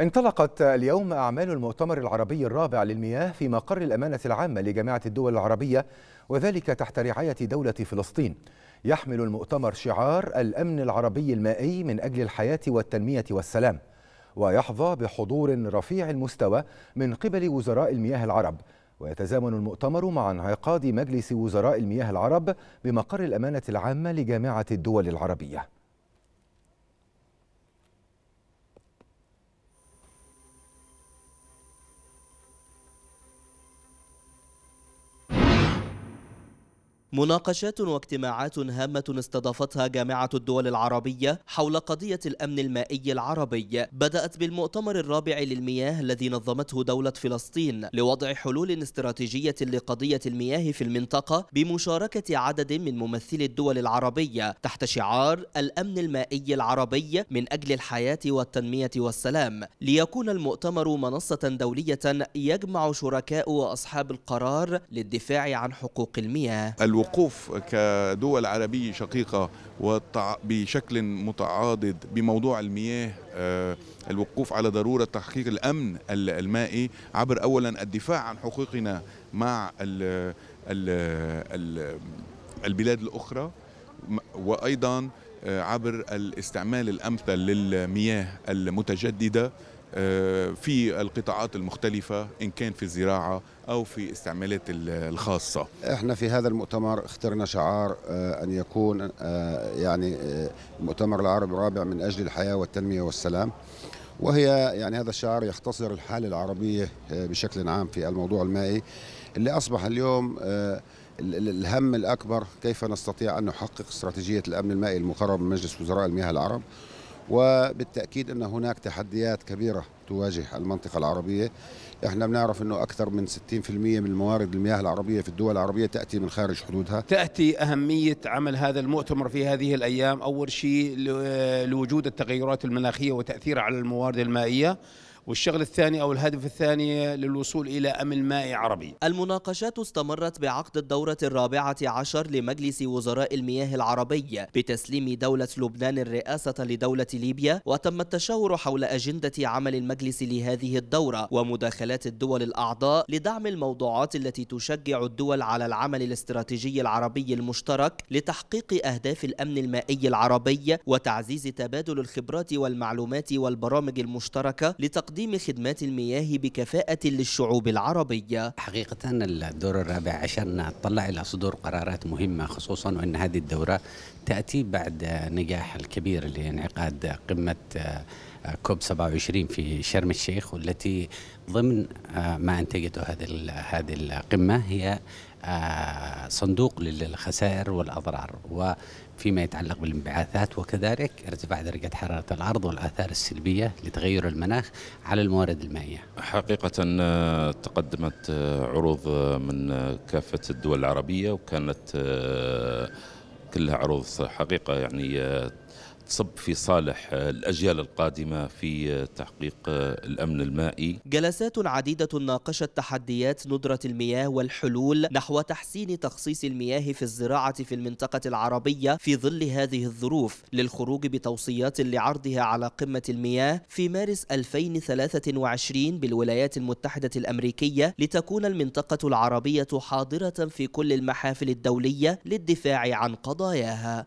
انطلقت اليوم أعمال المؤتمر العربي الرابع للمياه في مقر الأمانة العامة لجامعة الدول العربية وذلك تحت رعاية دولة فلسطين يحمل المؤتمر شعار الأمن العربي المائي من أجل الحياة والتنمية والسلام ويحظى بحضور رفيع المستوى من قبل وزراء المياه العرب ويتزامن المؤتمر مع انعقاد مجلس وزراء المياه العرب بمقر الأمانة العامة لجامعة الدول العربية مناقشات واجتماعات هامة استضافتها جامعة الدول العربية حول قضية الأمن المائي العربي بدأت بالمؤتمر الرابع للمياه الذي نظمته دولة فلسطين لوضع حلول استراتيجية لقضية المياه في المنطقة بمشاركة عدد من ممثلي الدول العربية تحت شعار الأمن المائي العربي من أجل الحياة والتنمية والسلام ليكون المؤتمر منصة دولية يجمع شركاء وأصحاب القرار للدفاع عن حقوق المياه الوقوف كدول عربية شقيقة بشكل متعاضد بموضوع المياه آه، الوقوف على ضرورة تحقيق الأمن المائي عبر أولا الدفاع عن حقوقنا مع البلاد الأخرى وأيضا آه، عبر الاستعمال الأمثل للمياه المتجددة آه، في القطاعات المختلفة إن كان في الزراعة أو في استعمالات الخاصة إحنا في هذا المؤتمر اخترنا شعار آه، أن يكون آه، يعني المؤتمر العربي الرابع من أجل الحياة والتنمية والسلام وهي يعني هذا الشعار يختصر الحالة العربية بشكل عام في الموضوع المائي اللي أصبح اليوم الهم الأكبر كيف نستطيع أن نحقق استراتيجية الأمن المائي المقرر من مجلس وزراء المياه العرب وبالتأكيد أن هناك تحديات كبيرة تواجه المنطقة العربية احنا بنعرف أنه أكثر من 60% من الموارد المياه العربية في الدول العربية تأتي من خارج حدودها تأتي أهمية عمل هذا المؤتمر في هذه الأيام أول شيء لوجود التغيرات المناخية وتأثيرها على الموارد المائية والشغل الثاني أو الهدف الثاني للوصول إلى أمن مائي عربي المناقشات استمرت بعقد الدورة الرابعة عشر لمجلس وزراء المياه العربي بتسليم دولة لبنان الرئاسة لدولة ليبيا وتم التشاور حول أجندة عمل المجلس لهذه الدورة ومداخلات الدول الأعضاء لدعم الموضوعات التي تشجع الدول على العمل الاستراتيجي العربي المشترك لتحقيق أهداف الأمن المائي العربي وتعزيز تبادل الخبرات والمعلومات والبرامج المشتركة لتقديم تقديم خدمات المياه بكفاءة للشعوب العربية حقيقة الدور الرابع عشر نطلع إلى صدور قرارات مهمة خصوصا وأن هذه الدورة تأتي بعد نجاح الكبير لانعقاد قمة آه، كوب 27 في شرم الشيخ والتي ضمن آه، ما أنتجته هذه هذه القمة هي آه، صندوق للخسائر والأضرار وفيما يتعلق بالانبعاثات وكذلك ارتفاع درجة حرارة الأرض والآثار السلبية لتغير المناخ على الموارد المائية حقيقة آه، تقدمت آه، عروض من كافة الدول العربية وكانت كلها عروض حقيقة يعني تصب في صالح الأجيال القادمة في تحقيق الأمن المائي جلسات عديدة ناقشت تحديات ندرة المياه والحلول نحو تحسين تخصيص المياه في الزراعة في المنطقة العربية في ظل هذه الظروف للخروج بتوصيات لعرضها على قمة المياه في مارس 2023 بالولايات المتحدة الأمريكية لتكون المنطقة العربية حاضرة في كل المحافل الدولية للدفاع عن قضاياها